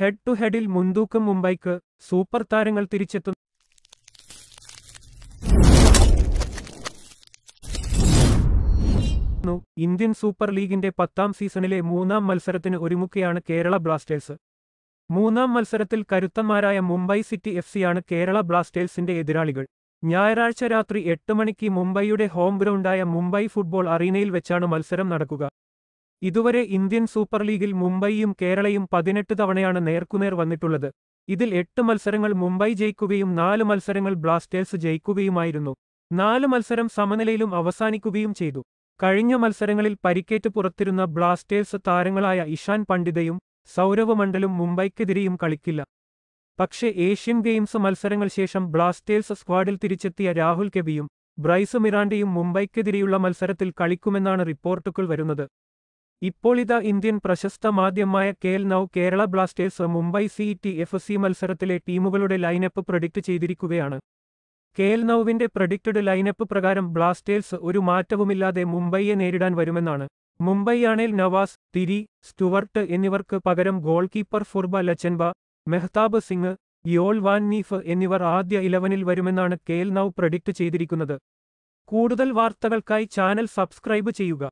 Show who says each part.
Speaker 1: head to ഹെഡിൽ മുൻതൂക്കം മുംബൈക്ക് super താരങ്ങൾ തിരിച്ചെത്തുന്നു Indian super ലീഗിന്റെ പത്താം സീസണിലെ മൂന്നാം മത്സരത്തിന് ഒരുമുക്കിയാണ് കേരള ബ്ലാസ്റ്റേഴ്സ് മൂന്നാം മത്സരത്തിൽ കരുത്തന്മാരായ മുംബൈ സിറ്റി എഫ് സിയാണ് കേരള ബ്ലാസ്റ്റേഴ്സിന്റെ എതിരാളികൾ ഞായറാഴ്ച രാത്രി എട്ട് മണിക്ക് മുംബൈയുടെ ഹോം ഗ്രൗണ്ടായ മുംബൈ ഫുട്ബോൾ അറീനയിൽ വെച്ചാണ് മത്സരം നടക്കുക ഇതുവരെ ഇന്ത്യൻ സൂപ്പർ ലീഗിൽ മുംബൈയും കേരളയും പതിനെട്ട് തവണയാണ് നേർക്കുനേർ വന്നിട്ടുള്ളത് ഇതിൽ എട്ട് മത്സരങ്ങൾ മുംബൈ ജയിക്കുകയും നാല് മത്സരങ്ങൾ ബ്ലാസ്റ്റേഴ്സ് ജയിക്കുകയുമായിരുന്നു നാല് മത്സരം സമനിലയിലും അവസാനിക്കുകയും ചെയ്തു കഴിഞ്ഞ മത്സരങ്ങളിൽ പരിക്കേറ്റ് പുറത്തിരുന്ന ബ്ലാസ്റ്റേഴ്സ് താരങ്ങളായ ഇഷാൻ പണ്ഡിതയും സൗരവ് മണ്ഡലും മുംബൈക്കെതിരെയും കളിക്കില്ല പക്ഷേ ഏഷ്യൻ ഗെയിംസ് മത്സരങ്ങൾ ശേഷം ബ്ലാസ്റ്റേഴ്സ് സ്ക്വാഡിൽ തിരിച്ചെത്തിയ രാഹുൽ കെബിയും ബ്രൈസ് മിറാണ്ടിയും മുംബൈക്കെതിരെയുള്ള മത്സരത്തിൽ കളിക്കുമെന്നാണ് റിപ്പോർട്ടുകൾ വരുന്നത് ഇപ്പോളിതാ ഇന്ത്യൻ പ്രശസ്ത മാധ്യമമായ Khel Now Kerala Blasters Mumbai City F C മത്സരത്തിലെ ടീമുകളുടെ ലൈനപ്പ് പ്രൊഡിക്റ്റ് ചെയ്തിരിക്കുകയാണ് കേൽ നൌവിന്റെ പ്രൊഡിക്റ്റഡ് ലൈനപ്പ് പ്രകാരം ബ്ലാസ്റ്റേഴ്സ് ഒരു മാറ്റവുമില്ലാതെ മുംബൈയെ നേരിടാൻ വരുമെന്നാണ് മുംബൈയാണേൽ നവാസ് തിരി സ്റ്റുവർട്ട് എന്നിവർക്ക് പകരം goalkeeper Phurba Lachenpa Mehtab Singh Yoell van Nieff എന്നിവർ ആദ്യ ഇലവനിൽ വരുമെന്നാണ് കേൽ നൌ പ്രൊഡിക്റ്റ് ചെയ്തിരിക്കുന്നത് കൂടുതൽ വാർത്തകൾക്കായി ചാനൽ സബ്സ്ക്രൈബ് ചെയ്യുക